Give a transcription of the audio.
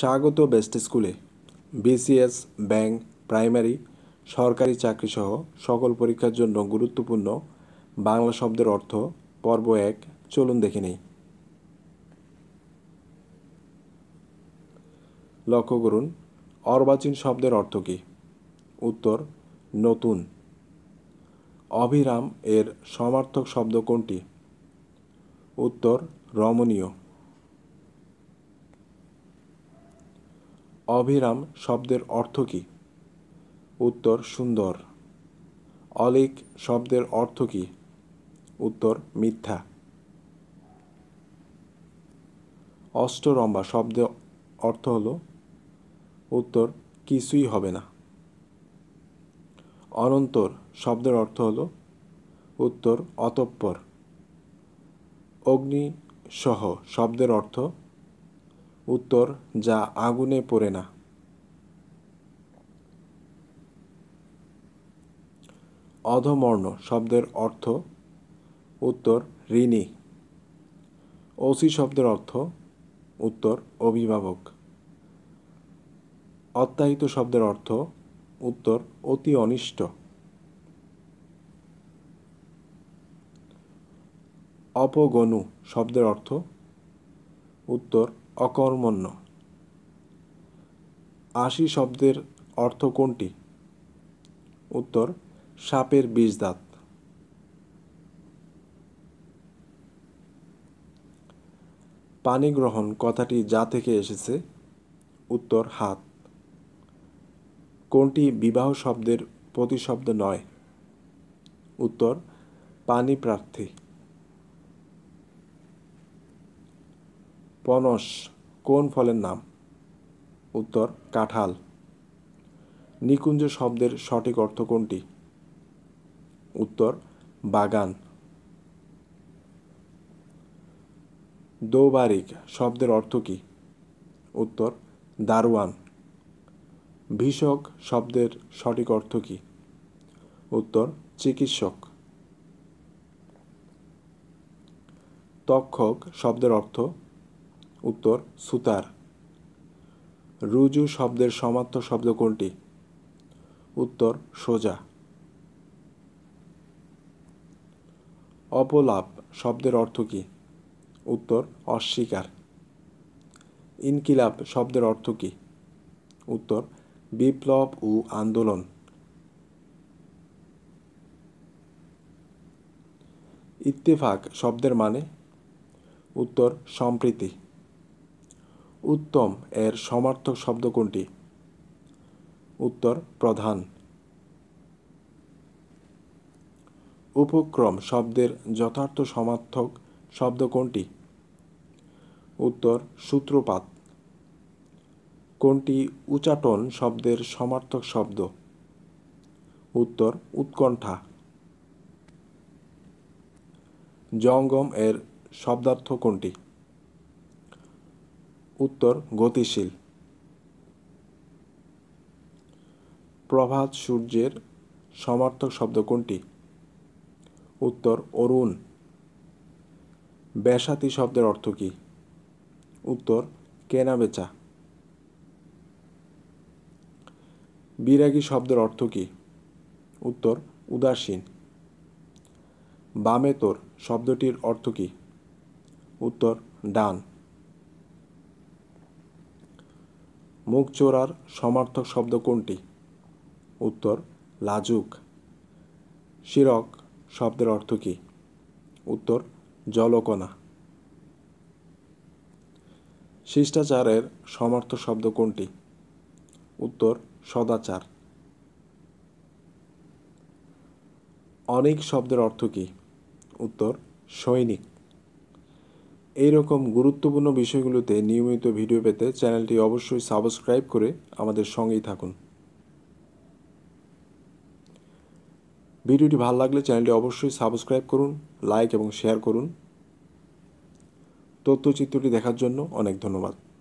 স্বাগত বেস্ট স্কুলে BCS bank primary সরকারি চাকরিসহ সকল পরীক্ষার জন্য গুরুত্বপূর্ণ বাংলা শব্দের অর্থ পর্ব এক চলুন দেখে নেই লক্ষ্য করুন অর্বাচীন শব্দের অর্থ কী উত্তর নতুন অভিরাম এর সমার্থক শব্দ কোনটি উত্তর রমণীয় অভিরাম শব্দের অর্থ কী উত্তর সুন্দর অলিক শব্দের অর্থ কী উত্তর মিথ্যা অষ্টরম্বা শব্দ অর্থ হলো উত্তর কিছুই হবে না অনন্তর শব্দের অর্থ হলো উত্তর অতঃপর অগ্নিসহ শব্দের অর্থ উত্তর যা আগুনে পড়ে না অধমর্ণ শব্দের অর্থ উত্তর ঋণী ওসি শব্দের অর্থ উত্তর অভিভাবক অত্যাহিত শব্দের অর্থ উত্তর অতি অনিষ্ট অপগণু শব্দের অর্থ উত্তর অকর্মণ্য আশি শব্দের অর্থ কোনটি উত্তর সাপের বীজ দাঁত পানি গ্রহণ কথাটি যা থেকে এসেছে উত্তর হাত কোনটি বিবাহ শব্দের প্রতিশব্দ নয় উত্তর পানি প্রার্থী পনস কোন ফলের নাম উত্তর কাঁঠাল নিকুঞ্জ শব্দের সঠিক অর্থ কোনটি উত্তর বাগান দৌবারিক শব্দের অর্থ কী উত্তর দারোয়ান ভীষক শব্দের সঠিক অর্থ কী উত্তর চিকিৎসক তক্ষক শব্দের অর্থ উত্তর সুতার রুজু শব্দের সমার্থ শব্দ কোনটি উত্তর সোজা অপলাপ শব্দের অর্থ কী উত্তর অস্বীকার ইনকিলাব শব্দের অর্থ কী উত্তর বিপ্লব ও আন্দোলন ইত্তেফাক শব্দের মানে উত্তর সম্প্রীতি উত্তম এর সমার্থক শব্দ কোনটি উত্তর প্রধান উপক্রম শব্দের যথার্থ সমার্থক শব্দ কোনটি উত্তর সূত্রপাত কোনটি উচাটন শব্দের সমার্থক শব্দ উত্তর উৎকণ্ঠা জঙ্গম এর শব্দার্থ কোনটি উত্তর গতিশীল প্রভাত সূর্যের সমার্থক শব্দ কোনটি উত্তর অরুণ ব্যাসাতি শব্দের অর্থ কী উত্তর কেনা বেচা বিরাগী শব্দের অর্থ কী উত্তর উদাসীন বামেতর শব্দটির অর্থ কী উত্তর ডান মুখ চোরার সমার্থক শব্দ কোনটি উত্তর লাজুক শিরক শব্দের অর্থ কী উত্তর জলকণা শিষ্টাচারের সমার্থ শব্দ কোনটি উত্তর সদাচার অনেক শব্দের অর্থ কী উত্তর সৈনিক এই রকম গুরুত্বপূর্ণ বিষয়গুলোতে নিয়মিত ভিডিও পেতে চ্যানেলটি অবশ্যই সাবস্ক্রাইব করে আমাদের সঙ্গেই থাকুন ভিডিওটি ভালো লাগলে চ্যানেলটি অবশ্যই সাবস্ক্রাইব করুন লাইক এবং শেয়ার করুন তথ্যচিত্রটি দেখার জন্য অনেক ধন্যবাদ